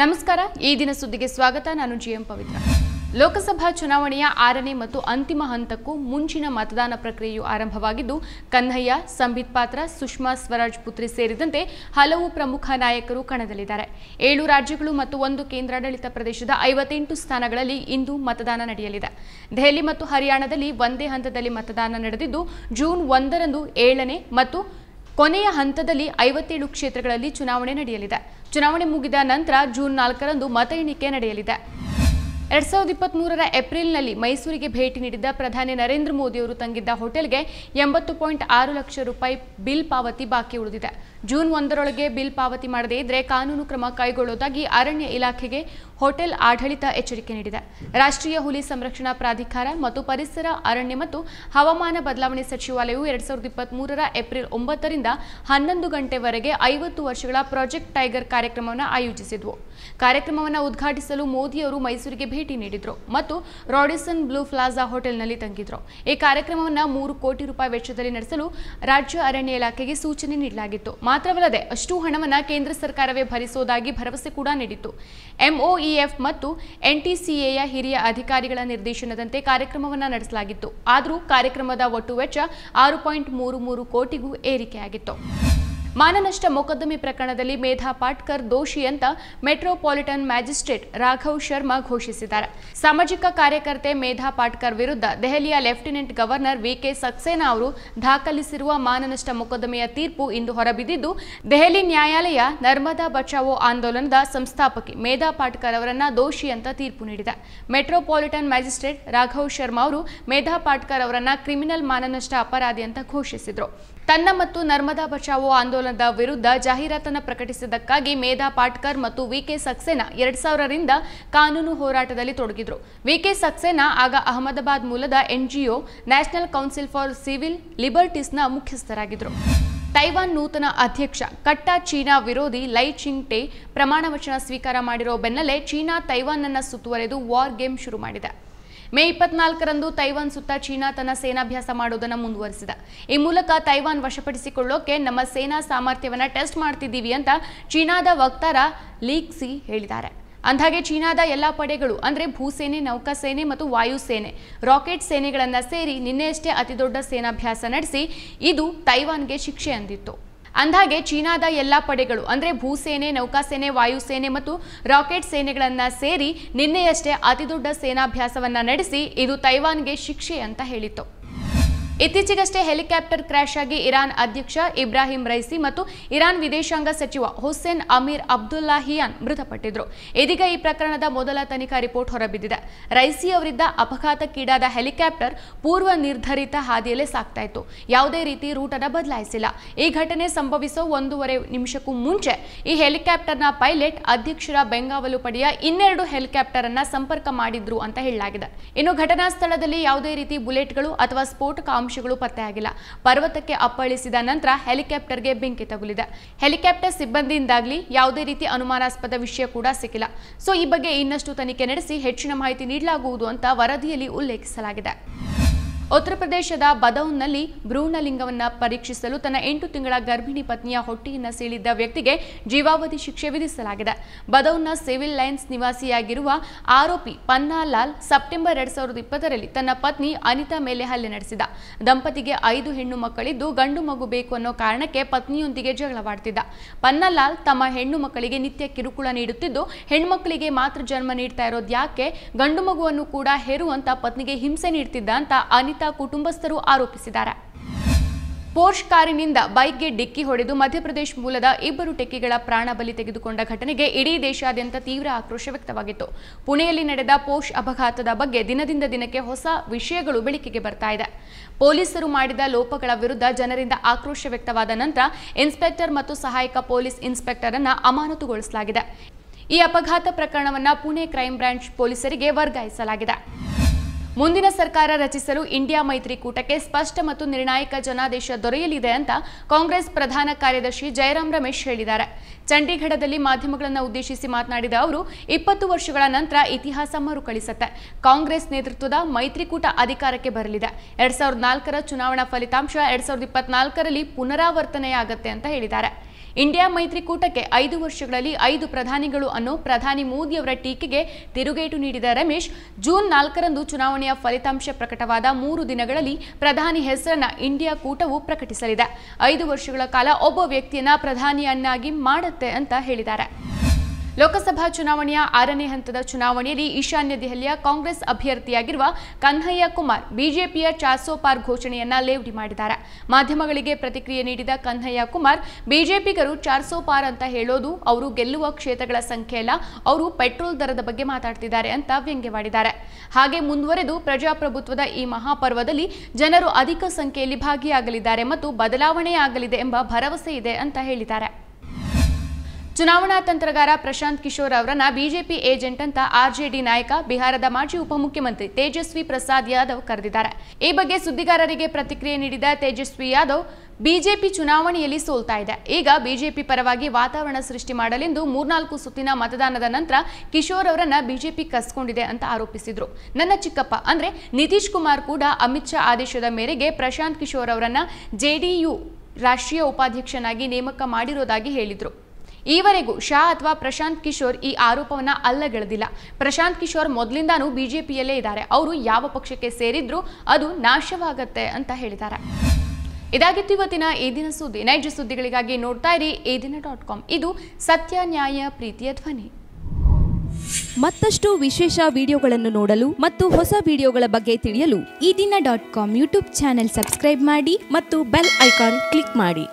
ನಮಸ್ಕಾರ ಈ ದಿನ ಸುದ್ದಿಗೆ ಸ್ವಾಗತ ನಾನು ಜಿಎಂ ಪವಿತ್ರ ಲೋಕಸಭಾ ಚುನಾವಣೆಯ ಆರನೇ ಮತ್ತು ಅಂತಿಮ ಹಂತಕ್ಕೂ ಮುಂಚಿನ ಮತದಾನ ಪ್ರಕ್ರಿಯೆಯು ಆರಂಭವಾಗಿದ್ದು ಕನ್ಹಯ್ಯ ಸಂಬಿತ್ ಪಾತ್ರ ಸುಷ್ಮಾ ಸ್ವರಾಜ್ ಪುತ್ರಿ ಸೇರಿದಂತೆ ಹಲವು ಪ್ರಮುಖ ನಾಯಕರು ಕಣದಲ್ಲಿದ್ದಾರೆ ಏಳು ರಾಜ್ಯಗಳು ಮತ್ತು ಒಂದು ಕೇಂದ್ರಾಡಳಿತ ಪ್ರದೇಶದ ಐವತ್ತೆಂಟು ಸ್ಥಾನಗಳಲ್ಲಿ ಇಂದು ಮತದಾನ ನಡೆಯಲಿದೆ ದೆಹಲಿ ಮತ್ತು ಹರಿಯಾಣದಲ್ಲಿ ಒಂದೇ ಹಂತದಲ್ಲಿ ಮತದಾನ ನಡೆದಿದ್ದು ಜೂನ್ ಒಂದರಂದು ಏಳನೇ ಮತ್ತು ಕೊನೆಯ ಹಂತದಲ್ಲಿ ಐವತ್ತೇಳು ಕ್ಷೇತ್ರಗಳಲ್ಲಿ ಚುನಾವಣೆ ನಡೆಯಲಿದೆ ಚುನಾವಣೆ ಮುಗಿದ ನಂತರ ಜೂನ್ ನಾಲ್ಕರಂದು ಮತ ಎಣಿಕೆ ನಡೆಯಲಿದೆ ಎರಡ್ ಸಾವಿರದ ಇಪ್ಪತ್ತ್ ಮೂರರ ಏಪ್ರಿಲ್ನಲ್ಲಿ ಮೈಸೂರಿಗೆ ಭೇಟಿ ನೀಡಿದ್ದ ಪ್ರಧಾನಿ ನರೇಂದ್ರ ಮೋದಿ ಅವರು ತಂಗಿದ್ದ ಹೋಟೆಲ್ಗೆ ಎಂಬತ್ತು ಪಾಯಿಂಟ್ ಆರು ಲಕ್ಷ ರೂಪಾಯಿ ಬಿಲ್ ಪಾವತಿ ಬಾಕಿ ಉಳಿದಿದೆ ಜೂನ್ ಒಂದರೊಳಗೆ ಬಿಲ್ ಪಾವತಿ ಮಾಡದೇ ಇದ್ರೆ ಕಾನೂನು ಕ್ರಮ ಕೈಗೊಳ್ಳುವುದಾಗಿ ಅರಣ್ಯ ಇಲಾಖೆಗೆ ಹೋಟೆಲ್ ಆಡಳಿತ ಎಚ್ಚರಿಕೆ ನೀಡಿದೆ ರಾಷ್ಟ್ರೀಯ ಹುಲಿ ಸಂರಕ್ಷಣಾ ಪ್ರಾಧಿಕಾರ ಮತ್ತು ಪರಿಸರ ಅರಣ್ಯ ಮತ್ತು ಹವಾಮಾನ ಬದಲಾವಣೆ ಸಚಿವಾಲಯವು ಎರಡ್ ಸಾವಿರದ ಇಪ್ಪತ್ತ್ ಮೂರರ ಏಪ್ರಿಲ್ ಒಂಬತ್ತರಿಂದ ಹನ್ನೊಂದು ಗಂಟೆವರೆಗೆ ಐವತ್ತು ವರ್ಷಗಳ ಪ್ರಾಜೆಕ್ಟ್ ಟೈಗರ್ ಕಾರ್ಯಕ್ರಮವನ್ನು ಆಯೋಜಿಸಿದ್ವು ಕಾರ್ಯಕ್ರಮವನ್ನು ಉದ್ಘಾಟಿಸಲು ಮೋದಿಯವರು ಮೈಸೂರಿಗೆ ಭೇಟಿ ನೀಡಿದ್ರು ಮತ್ತು ರಾಡಿಸನ್ ಬ್ಲೂ ಪ್ಲಾಜಾ ಹೋಟೆಲ್ನಲ್ಲಿ ತಂಗಿದ್ರು ಈ ಕಾರ್ಯಕ್ರಮವನ್ನು ಮೂರು ಕೋಟಿ ರೂಪಾಯಿ ವೆಚ್ಚದಲ್ಲಿ ನಡೆಸಲು ರಾಜ್ಯ ಅರಣ್ಯ ಇಲಾಖೆಗೆ ಸೂಚನೆ ನೀಡಲಾಗಿತ್ತು ಮಾತ್ರವಲ್ಲದೆ ಅಷ್ಟು ಹಣವನ್ನು ಕೇಂದ್ರ ಸರ್ಕಾರವೇ ಭರಿಸೋದಾಗಿ ಭರವಸೆ ಕೂಡ ನೀಡಿತ್ತು ಎಂಒ ಎಫ್ ಮತ್ತು ಎನ್ಟಿಸಿಎಯ ಹಿರಿಯ ಅಧಿಕಾರಿಗಳ ನಿರ್ದೇಶನದಂತೆ ಕಾರ್ಯಕ್ರಮವನ್ನು ನಡೆಸಲಾಗಿತ್ತು ಆದರೂ ಕಾರ್ಯಕ್ರಮದ ಒಟ್ಟು ವೆಚ್ಚ ಆರು ಪಾಯಿಂಟ್ ಮೂರು ಮೂರು ಕೋಟಿಗೂ ಏರಿಕೆಯಾಗಿತ್ತು ಮಾನನಷ್ಟ ಮೊಕದ್ದಮೆ ಪ್ರಕರಣದಲ್ಲಿ ಮೇಧಾ ಪಾಟ್ಕರ್ ದೋಷಿ ಅಂತ ಮೆಟ್ರೋಪಾಲಿಟನ್ ಮ್ಯಾಜಿಸ್ಟ್ರೇಟ್ ರಾಘವ್ ಶರ್ಮಾ ಘೋಷಿಸಿದ್ದಾರೆ ಸಾಮಾಜಿಕ ಕಾರ್ಯಕರ್ತೆ ಮೇಧಾ ಪಾಟ್ಕರ್ ವಿರುದ್ಧ ದೆಹಲಿಯ ಲೆಫ್ಟಿನೆಂಟ್ ಗವರ್ನರ್ ವಿಕೆ ಸಕ್ಸೇನಾ ಅವರು ದಾಖಲಿಸಿರುವ ಮಾನನಷ್ಟ ಮೊಕದ್ದಮೆಯ ತೀರ್ಪು ಇಂದು ಹೊರಬಿದ್ದಿದ್ದು ದೆಹಲಿ ನ್ಯಾಯಾಲಯ ನರ್ಮದಾ ಬಚಾವೋ ಆಂದೋಲನದ ಸಂಸ್ಥಾಪಕಿ ಮೇಧಾ ಪಾಟ್ಕರ್ ಅವರನ್ನ ದೋಷಿ ಅಂತ ತೀರ್ಪು ನೀಡಿದೆ ಮೆಟ್ರೋಪಾಲಿಟನ್ ಮ್ಯಾಜಿಸ್ಟ್ರೇಟ್ ರಾಘವ್ ಶರ್ಮಾ ಅವರು ಮೇಧಾ ಪಾಟ್ಕರ್ ಅವರನ್ನ ಕ್ರಿಮಿನಲ್ ಮಾನನಷ್ಟ ಅಪರಾಧಿ ಅಂತ ಘೋಷಿಸಿದರು ತನ್ನ ಮತ್ತು ನರ್ಮದಾ ಬಚಾವೋ ಆಂದೋಲನದ ವಿರುದ್ಧ ಜಾಹೀರಾತನ್ನು ಪ್ರಕಟಿಸಿದ್ದಕ್ಕಾಗಿ ಮೇಧಾ ಪಾಟ್ಕರ್ ಮತ್ತು ವಿಕೆ ಸಕ್ಸೇನಾ ಎರಡ್ ಸಾವಿರರಿಂದ ಕಾನೂನು ಹೋರಾಟದಲ್ಲಿ ತೊಡಗಿದ್ರು ವಿಕೆ ಸಕ್ಸೇನಾ ಆಗ ಅಹಮದಾಬಾದ್ ಮೂಲದ NGO national council for civil ಲಿಬರ್ಟೀಸ್ನ ಮುಖ್ಯಸ್ಥರಾಗಿದ್ದರು ತೈವಾನ್ ನೂತನ ಅಧ್ಯಕ್ಷ ಕಟ್ಟ ಚೀನಾ ವಿರೋಧಿ ಲೈ ಚಿಂಗ್ ಟೆ ಪ್ರಮಾಣ ವಚನ ಸ್ವೀಕಾರ ಮಾಡಿರುವ ಬೆನ್ನಲ್ಲೇ ಚೀನಾ ತೈವಾನ್ ಅನ್ನು ಸುತ್ತುವರೆದು ವಾರ್ ಗೇಮ್ ಶುರು ಮಾಡಿದೆ ಮೇ ಇಪ್ಪತ್ನಾಲ್ಕರಂದು ತೈವಾನ್ ಸುತ್ತ ಚೀನಾ ತನ್ನ ಸೇನಾಭ್ಯಾಸ ಮಾಡೋದನ್ನು ಮುಂದುವರೆಸಿದೆ ಈ ಮೂಲಕ ತೈವಾನ್ ವಶಪಡಿಸಿಕೊಳ್ಳೋಕೆ ನಮ್ಮ ಸೇನಾ ಸಾಮರ್ಥ್ಯವನ್ನು ಟೆಸ್ಟ್ ಮಾಡ್ತಿದ್ದೀವಿ ಅಂತ ಚೀನಾದ ವಕ್ತಾರ ಲೀಕ್ಸಿ ಹೇಳಿದ್ದಾರೆ ಅಂದಹಾಗೆ ಚೀನಾದ ಎಲ್ಲ ಪಡೆಗಳು ಅಂದರೆ ಭೂಸೇನೆ ನೌಕಾಸೇನೆ ಮತ್ತು ವಾಯುಸೇನೆ ರಾಕೆಟ್ ಸೇನೆಗಳನ್ನು ಸೇರಿ ನಿನ್ನೆಯಷ್ಟೇ ಅತಿದೊಡ್ಡ ಸೇನಾಭ್ಯಾಸ ನಡೆಸಿ ಇದು ತೈವಾನ್ಗೆ ಶಿಕ್ಷೆ ಅಂದಿತ್ತು ಅಂದಾಗೆ ಚೀನಾದ ಎಲ್ಲ ಪಡೆಗಳು ಅಂದರೆ ಭೂಸೇನೆ ನೌಕಾಸೇನೆ ವಾಯುಸೇನೆ ಮತ್ತು ರಾಕೆಟ್ ಸೇನೆಗಳನ್ನು ಸೇರಿ ನಿನ್ನೆಯಷ್ಟೇ ಅತಿದೊಡ್ಡ ಸೇನಾಭ್ಯಾಸವನ್ನ ನಡೆಸಿ ಇದು ತೈವಾನ್ಗೆ ಶಿಕ್ಷೆ ಅಂತ ಹೇಳಿತ್ತು ಇತ್ತೀಚೆಗಷ್ಟೇ ಹೆಲಿಕಾಪ್ಟರ್ ಕ್ರಾಶ್ ಆಗಿ ಇರಾನ್ ಅಧ್ಯಕ್ಷ ಇಬ್ರಾಹಿಂ ರೈಸಿ ಮತ್ತು ಇರಾನ್ ವಿದೇಶಾಂಗ ಸಚಿವ ಹುಸೇನ್ ಅಮೀರ್ ಅಬ್ದುಲ್ಲಾಹಿಯಾನ್ ಮೃತಪಟ್ಟಿದ್ರು ಇದೀಗ ಈ ಪ್ರಕರಣದ ಮೊದಲ ತನಿಖಾ ರಿಪೋರ್ಟ್ ಹೊರಬಿದ್ದಿದೆ ರೈಸಿ ಅವರಿದ್ದ ಅಪಘಾತಕ್ಕೀಡಾದ ಹೆಲಿಕಾಪ್ಟರ್ ಪೂರ್ವ ನಿರ್ಧರಿತ ಹಾದಿಯಲ್ಲೇ ಸಾಕ್ತಾ ಇತ್ತು ಯಾವುದೇ ರೀತಿ ರೂಟನ ಬದಲಾಯಿಸಿಲ್ಲ ಈ ಘಟನೆ ಸಂಭವಿಸೋ ಒಂದೂವರೆ ನಿಮಿಷಕ್ಕೂ ಮುಂಚೆ ಈ ಹೆಲಿಕಾಪ್ಟರ್ನ ಪೈಲಟ್ ಅಧ್ಯಕ್ಷರ ಬೆಂಗಾವಲು ಪಡೆಯ ಇನ್ನೆರಡು ಹೆಲಿಕಾಪ್ಟರ್ ಅನ್ನ ಸಂಪರ್ಕ ಮಾಡಿದ್ರು ಅಂತ ಹೇಳಲಾಗಿದೆ ಇನ್ನು ಘಟನಾ ಸ್ಥಳದಲ್ಲಿ ಯಾವುದೇ ರೀತಿ ಬುಲೆಟ್ಗಳು ಅಥವಾ ಸ್ಫೋಟಕ ಅಂಶಗಳು ಪತ್ತೆಯಾಗಿಲ್ಲ ಪರ್ವತಕ್ಕೆ ಅಪ್ಪಳಿಸಿದ ನಂತರ ಹೆಲಿಕಾಪ್ಟರ್ಗೆ ಬೆಂಕಿ ತಗುಲಿದೆ ಹೆಲಿಕಾಪ್ಟರ್ ಸಿಬ್ಬಂದಿಯಿಂದಾಗಲಿ ಯಾವುದೇ ರೀತಿ ಅನುಮಾನಾಸ್ಪದ ವಿಷಯ ಕೂಡ ಸಿಕ್ಕಿಲ್ಲ ಸೊ ಈ ಬಗ್ಗೆ ಇನ್ನಷ್ಟು ತನಿಖೆ ನಡೆಸಿ ಹೆಚ್ಚಿನ ಮಾಹಿತಿ ನೀಡಲಾಗುವುದು ಅಂತ ವರದಿಯಲ್ಲಿ ಉಲ್ಲೇಖಿಸಲಾಗಿದೆ ಉತ್ತರ ಪ್ರದೇಶದ ಬದೌನ್ನಲ್ಲಿ ಭ್ರೂಣಲಿಂಗವನ್ನ ಪರೀಕ್ಷಿಸಲು ತನ್ನ ಎಂಟು ತಿಂಗಳ ಗರ್ಭಿಣಿ ಪತ್ನಿಯ ಹೊಟ್ಟೆಯನ್ನು ಸೀಳಿದ್ದ ವ್ಯಕ್ತಿಗೆ ಜೀವಾವಧಿ ಶಿಕ್ಷೆ ವಿಧಿಸಲಾಗಿದೆ ಬದೌನ್ನ ಸಿವಿಲ್ ಲೈನ್ಸ್ ನಿವಾಸಿಯಾಗಿರುವ ಆರೋಪಿ ಪನ್ನಾಲಾಲ್ ಸೆಪ್ಟೆಂಬರ್ ಎರಡ್ ಸಾವಿರದ ಇಪ್ಪತ್ತರಲ್ಲಿ ತನ್ನ ಪತ್ನಿ ಅನಿತಾ ಮೇಲೆ ಹಲ್ಲೆ ನಡೆಸಿದ ದಂಪತಿಗೆ ಐದು ಹೆಣ್ಣು ಮಕ್ಕಳಿದ್ದು ಗಂಡು ಮಗು ಬೇಕು ಅನ್ನೋ ಕಾರಣಕ್ಕೆ ಪತ್ನಿಯೊಂದಿಗೆ ಜಗಳವಾಡ್ತಿದ್ದ ಪನ್ನಾಲಾಲ್ ತಮ್ಮ ಹೆಣ್ಣು ಮಕ್ಕಳಿಗೆ ನಿತ್ಯ ಕಿರುಕುಳ ನೀಡುತ್ತಿದ್ದು ಹೆಣ್ಮಕ್ಕಳಿಗೆ ಮಾತ್ರ ಜನ್ಮ ನೀಡ್ತಾ ಇರೋದು ಯಾಕೆ ಗಂಡು ಮಗುವನ್ನು ಕೂಡ ಹೆರುವಂತ ಪತ್ನಿಗೆ ಹಿಂಸೆ ನೀಡ್ತಿದ್ದ ಅಂತ ಅನಿತಾ ಬಾಧಿತ ಕುಟುಂಬಸ್ಥರು ಆರೋಪಿಸಿದ್ದಾರೆ ಪೋರ್ಷ್ ಕಾರಿನಿಂದ ಬೈಕ್ಗೆ ಡಿಕ್ಕಿ ಹೊಡೆದು ಮಧ್ಯಪ್ರದೇಶ ಮೂಲದ ಇಬ್ಬರು ಟೆಕ್ಕಿಗಳ ಪ್ರಾಣ ಬಲಿ ತೆಗೆದುಕೊಂಡ ಘಟನೆಗೆ ಇಡೀ ದೇಶಾದ್ಯಂತ ತೀವ್ರ ಆಕ್ರೋಶ ವ್ಯಕ್ತವಾಗಿತ್ತು ಪುಣೆಯಲ್ಲಿ ನಡೆದ ಪೋರ್ಷ್ ಅಪಘಾತದ ಬಗ್ಗೆ ದಿನದಿಂದ ದಿನಕ್ಕೆ ಹೊಸ ವಿಷಯಗಳು ಬೆಳಕಿಗೆ ಬರ್ತಾ ಇದೆ ಪೊಲೀಸರು ಮಾಡಿದ ಲೋಪಗಳ ವಿರುದ್ಧ ಜನರಿಂದ ಆಕ್ರೋಶ ವ್ಯಕ್ತವಾದ ನಂತರ ಇನ್ಸ್ಪೆಕ್ಟರ್ ಮತ್ತು ಸಹಾಯಕ ಪೊಲೀಸ್ ಇನ್ಸ್ಪೆಕ್ಟರ್ ಅನ್ನು ಅಮಾನತುಗೊಳಿಸಲಾಗಿದೆ ಈ ಅಪಘಾತ ಪ್ರಕರಣವನ್ನು ಪುಣೆ ಕ್ರೈಂ ಬ್ರಾಂಚ್ ಪೊಲೀಸರಿಗೆ ವರ್ಗಾಯಿಸಲಾಗಿದೆ ಮುಂದಿನ ಸರ್ಕಾರ ರಚಿಸಲು ಇಂಡಿಯಾ ಮೈತ್ರಿಕೂಟಕ್ಕೆ ಸ್ಪಷ್ಟ ಮತ್ತು ನಿರ್ಣಾಯಕ ಜನಾದೇಶ ದೊರೆಯಲಿದೆ ಅಂತ ಕಾಂಗ್ರೆಸ್ ಪ್ರಧಾನ ಕಾರ್ಯದರ್ಶಿ ಜಯರಾಮ್ ರಮೇಶ್ ಹೇಳಿದ್ದಾರೆ ಚಂಡೀಗಢದಲ್ಲಿ ಮಾಧ್ಯಮಗಳನ್ನು ಉದ್ದೇಶಿಸಿ ಮಾತನಾಡಿದ ಅವರು ಇಪ್ಪತ್ತು ವರ್ಷಗಳ ನಂತರ ಇತಿಹಾಸ ಮರುಕಳಿಸುತ್ತೆ ಕಾಂಗ್ರೆಸ್ ನೇತೃತ್ವದ ಮೈತ್ರಿಕೂಟ ಅಧಿಕಾರಕ್ಕೆ ಬರಲಿದೆ ಎರಡ್ ಸಾವಿರದ ನಾಲ್ಕರ ಚುನಾವಣಾ ಫಲಿತಾಂಶ ಎರಡ್ ಸಾವಿರದ ಇಪ್ಪತ್ನಾಲ್ಕರಲ್ಲಿ ಪುನರಾವರ್ತನೆಯಾಗತ್ತೆ ಅಂತ ಹೇಳಿದ್ದಾರೆ ಇಂಡಿಯಾ ಮೈತ್ರಿಕೂಟಕ್ಕೆ ಐದು ವರ್ಷಗಳಲ್ಲಿ ಐದು ಪ್ರಧಾನಿಗಳು ಅನ್ನೋ ಪ್ರಧಾನಿ ಮೋದಿಯವರ ಟೀಕೆಗೆ ತಿರುಗೇಟು ನೀಡಿದ ರಮೇಶ್ ಜೂನ್ ನಾಲ್ಕರಂದು ಚುನಾವಣೆಯ ಫಲಿತಾಂಶ ಪ್ರಕಟವಾದ ಮೂರು ದಿನಗಳಲ್ಲಿ ಪ್ರಧಾನಿ ಹೆಸರನ್ನ ಇಂಡಿಯಾ ಕೂಟವು ಪ್ರಕಟಿಸಲಿದೆ ಐದು ವರ್ಷಗಳ ಕಾಲ ಒಬ್ಬ ವ್ಯಕ್ತಿಯನ್ನ ಪ್ರಧಾನಿಯನ್ನಾಗಿ ಮಾಡುತ್ತೆ ಅಂತ ಹೇಳಿದ್ದಾರೆ ಲೋಕಸಭಾ ಚುನಾವಣೆಯ ಆರನೇ ಹಂತದ ಚುನಾವಣೆಯಲ್ಲಿ ಈಶಾನ್ಯ ದೆಹಲಿಯ ಕಾಂಗ್ರೆಸ್ ಅಭ್ಯರ್ಥಿಯಾಗಿರುವ ಕನ್ಹಯ್ಯ ಕುಮಾರ್ ಬಿಜೆಪಿಯ ಪಾರ್ ಘೋಷಣೆಯನ್ನ ಲೇವಡಿ ಮಾಡಿದ್ದಾರೆ ಮಾಧ್ಯಮಗಳಿಗೆ ಪ್ರತಿಕ್ರಿಯೆ ನೀಡಿದ ಕನ್ಹಯ್ಯ ಕುಮಾರ್ ಬಿಜೆಪಿಗರು ಪಾರ್ ಅಂತ ಹೇಳೋದು ಅವರು ಗೆಲ್ಲುವ ಕ್ಷೇತ್ರಗಳ ಸಂಖ್ಯೆಯಲ್ಲ ಅವರು ಪೆಟ್ರೋಲ್ ದರದ ಬಗ್ಗೆ ಮಾತಾಡ್ತಿದ್ದಾರೆ ಅಂತ ವ್ಯಂಗ್ಯವಾಡಿದ್ದಾರೆ ಹಾಗೆ ಮುಂದುವರೆದು ಪ್ರಜಾಪ್ರಭುತ್ವದ ಈ ಮಹಾಪರ್ವದಲ್ಲಿ ಜನರು ಅಧಿಕ ಸಂಖ್ಯೆಯಲ್ಲಿ ಭಾಗಿಯಾಗಲಿದ್ದಾರೆ ಮತ್ತು ಬದಲಾವಣೆಯಾಗಲಿದೆ ಎಂಬ ಭರವಸೆ ಇದೆ ಅಂತ ಹೇಳಿದ್ದಾರೆ ಚುನಾವಣಾ ತಂತ್ರಗಾರ ಪ್ರಶಾಂತ್ ಕಿಶೋರ್ ಅವರನ್ನ ಬಿಜೆಪಿ ಏಜೆಂಟ್ ಅಂತ ಆರ್ಜೆಡಿ ನಾಯಕ ಬಿಹಾರದ ಮಾಜಿ ಉಪಮುಖ್ಯಮಂತ್ರಿ ತೇಜಸ್ವಿ ಪ್ರಸಾದ್ ಯಾದವ್ ಕರೆದಿದ್ದಾರೆ ಈ ಬಗ್ಗೆ ಸುದ್ದಿಗಾರರಿಗೆ ಪ್ರತಿಕ್ರಿಯೆ ನೀಡಿದ ತೇಜಸ್ವಿ ಯಾದವ್ ಬಿಜೆಪಿ ಚುನಾವಣೆಯಲ್ಲಿ ಸೋಲ್ತಾ ಇದೆ ಈಗ ಬಿಜೆಪಿ ಪರವಾಗಿ ವಾತಾವರಣ ಸೃಷ್ಟಿ ಮಾಡಲೆಂದು ಮೂರ್ನಾಲ್ಕು ಸುತ್ತಿನ ಮತದಾನದ ನಂತರ ಕಿಶೋರ್ ಅವರನ್ನ ಬಿಜೆಪಿ ಕಸ್ಕೊಂಡಿದೆ ಅಂತ ಆರೋಪಿಸಿದ್ರು ನನ್ನ ಚಿಕ್ಕಪ್ಪ ಅಂದ್ರೆ ನಿತೀಶ್ ಕುಮಾರ್ ಕೂಡ ಅಮಿತ್ ಶಾ ಆದೇಶದ ಮೇರೆಗೆ ಪ್ರಶಾಂತ್ ಕಿಶೋರ್ ಅವರನ್ನ ಜೆಡಿಯು ರಾಷ್ಟ್ರೀಯ ಉಪಾಧ್ಯಕ್ಷನಾಗಿ ನೇಮಕ ಮಾಡಿರೋದಾಗಿ ಹೇಳಿದರು ಈವರೆಗೂ ಶಾ ಅಥವಾ ಪ್ರಶಾಂತ್ ಕಿಶೋರ್ ಈ ಆರೋಪವನ್ನ ಅಲ್ಲಗೆಳೆದಿಲ್ಲ ಪ್ರಶಾಂತ್ ಕಿಶೋರ್ ಮೊದಲಿಂದಾನೂ ಬಿಜೆಪಿಯಲ್ಲೇ ಇದ್ದಾರೆ ಅವರು ಯಾವ ಪಕ್ಷಕ್ಕೆ ಸೇರಿದ್ರು ಅದು ನಾಶವಾಗತ್ತೆ ಅಂತ ಹೇಳಿದ್ದಾರೆ ಇದಾಗಿತ್ತು ಇವತ್ತಿನ ಈ ದಿನ ಸುದ್ದಿ ನೈಜ ಸುದ್ದಿಗಳಿಗಾಗಿ ನೋಡ್ತಾ ಇರಿ ಈ ದಿನ ಡಾಟ್ ಕಾಮ್ ಇದು ಸತ್ಯ ನ್ಯಾಯ ಪ್ರೀತಿಯ ಧ್ವನಿ ಮತ್ತಷ್ಟು ವಿಶೇಷ ವಿಡಿಯೋಗಳನ್ನು ನೋಡಲು ಮತ್ತು ಹೊಸ ವಿಡಿಯೋಗಳ ಬಗ್ಗೆ ತಿಳಿಯಲು ಈ ದಿನ dot com YouTube channel subscribe ಮಾಡಿ ಮತ್ತು ಬೆಲ್ ಐಕಾನ್ ಕ್ಲಿಕ್ ಮಾಡಿ